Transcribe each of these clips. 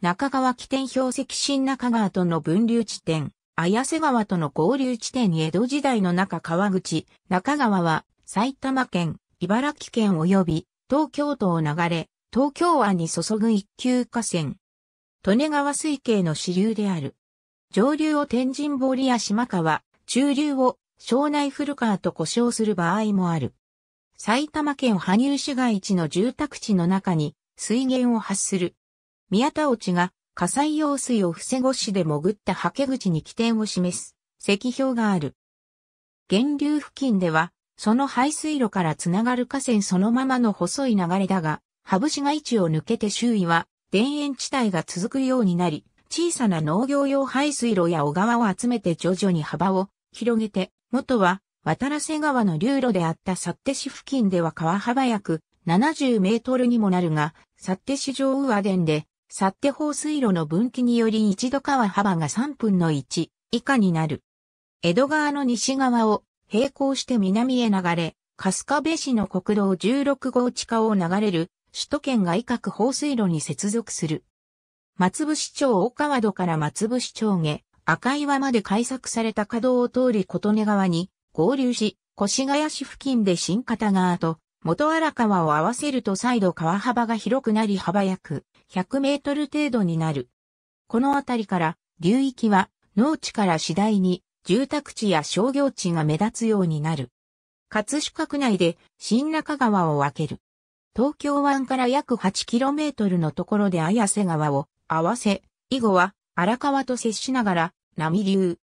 中川起点標石新中川との分流地点、綾瀬川との合流地点江戸時代の中川口、中川は埼玉県、茨城県及び東京都を流れ、東京湾に注ぐ一級河川。利根川水系の支流である。上流を天神堀や島川、中流を庄内古川と呼称する場合もある。埼玉県羽生市街地の住宅地の中に水源を発する宮田落ちが火災用水を防ごしで潜ったはけ口に起点を示す石標がある。源流付近では、その排水路からつながる河川そのままの細い流れだが、羽生市街地を抜けて周囲は田園地帯が続くようになり、小さな農業用排水路や小川を集めて徐々に幅を広げて、元は渡瀬川の流路であった幸手市付近では川幅約70メートルにもなるが、幸手市上上田でサッテ放水路の分岐により一度川幅が3分の1以下になる。江戸川の西側を並行して南へ流れ、春日部市の国道16号地下を流れる首都圏外郭放水路に接続する。松伏町大川戸から松伏町下、赤岩まで改作された稼働を通り琴音川に合流し、越谷市付近で新方川と元荒川を合わせると再度川幅が広くなり幅約100メートル程度になる。この辺りから流域は農地から次第に住宅地や商業地が目立つようになる。葛飾区内で新中川を分ける。東京湾から約8トルのところで綾瀬川を合わせ、以後は荒川と接しながら波流。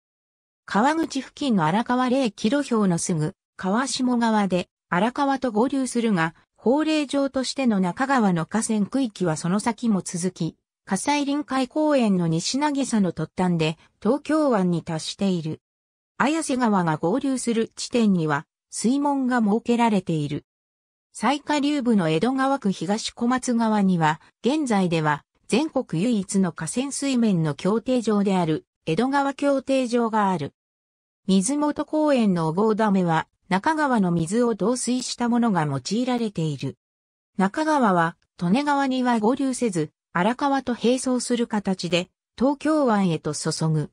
川口付近の荒川0キロ表のすぐ川下川で荒川と合流するが、法令上としての中川の河川区域はその先も続き、火災臨海公園の西渚の突端で東京湾に達している。綾瀬川が合流する地点には水門が設けられている。最下流部の江戸川区東小松川には、現在では全国唯一の河川水面の協定場である江戸川協定場がある。水元公園の小郷ダメは中川の水を導水したものが用いられている。中川は、利根川には合流せず、荒川と並走する形で、東京湾へと注ぐ。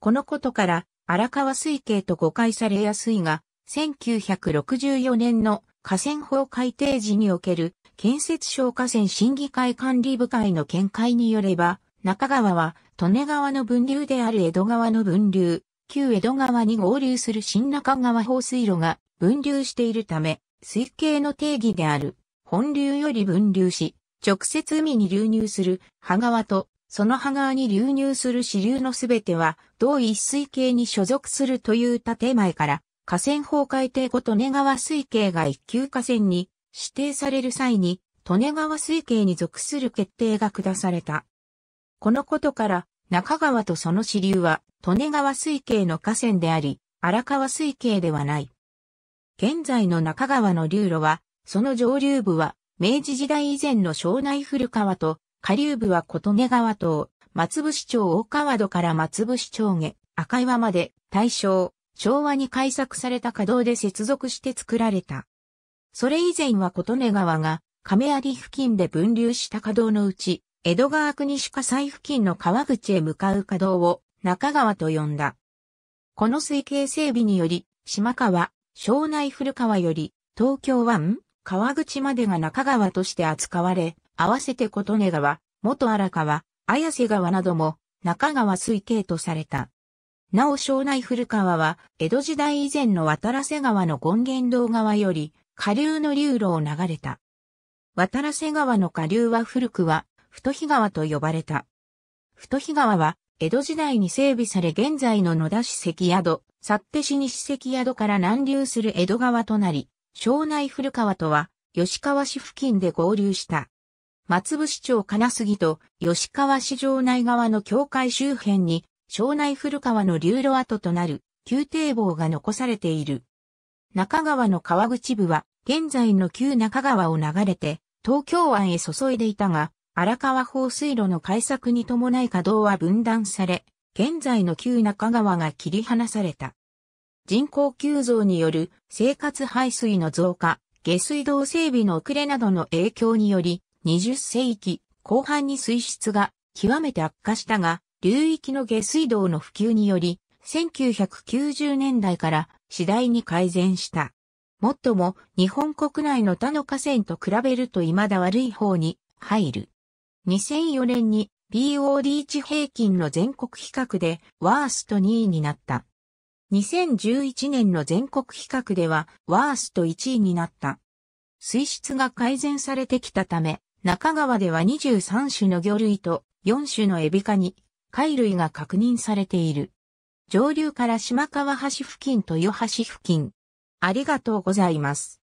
このことから、荒川水系と誤解されやすいが、1964年の河川法改定時における建設省河川審議会管理部会の見解によれば、中川は利根川の分流である江戸川の分流、旧江戸川に合流する新中川放水路が分流しているため、水系の定義である本流より分流し、直接海に流入する葉川と、その葉川に流入する支流のすべては、同一水系に所属するという建前から、河川法改定後利根川水系が一級河川に指定される際に、利根川水系に属する決定が下された。このことから、中川とその支流は、利根川水系の河川であり、荒川水系ではない。現在の中川の流路は、その上流部は、明治時代以前の庄内古川と、下流部は琴根川と、松伏町大川戸から松伏町下、赤岩まで、大正、昭和に改作された稼働で接続して作られた。それ以前は琴根川が、亀有付近で分流した稼働のうち、江戸川区西火災付近の川口へ向かう稼働を中川と呼んだ。この水系整備により、島川、庄内古川より、東京湾、川口までが中川として扱われ、合わせて琴音川、元荒川、綾瀬川なども、中川水系とされた。なお庄内古川は、江戸時代以前の渡瀬川の権現堂川より、下流の流路を流れた。渡瀬川の下流は古くは、太日川と呼ばれた。太日川は、江戸時代に整備され現在の野田史跡宿、幸手市西跡宿から南流する江戸川となり、庄内古川とは、吉川市付近で合流した。松伏町金杉と吉川市城内側の境界周辺に、庄内古川の流路跡となる旧堤防が残されている。中川の川口部は、現在の旧中川を流れて、東京湾へ注いでいたが、荒川放水路の開削に伴い稼働は分断され、現在の旧中川が切り離された。人口急増による生活排水の増加、下水道整備の遅れなどの影響により、20世紀後半に水質が極めて悪化したが、流域の下水道の普及により、1990年代から次第に改善した。もっとも、日本国内の他の河川と比べると未だ悪い方に入る。2004年に BOD 値平均の全国比較でワースト2位になった。2011年の全国比較ではワースト1位になった。水質が改善されてきたため、中川では23種の魚類と4種のエビ科に貝類が確認されている。上流から島川橋付近と豊橋付近。ありがとうございます。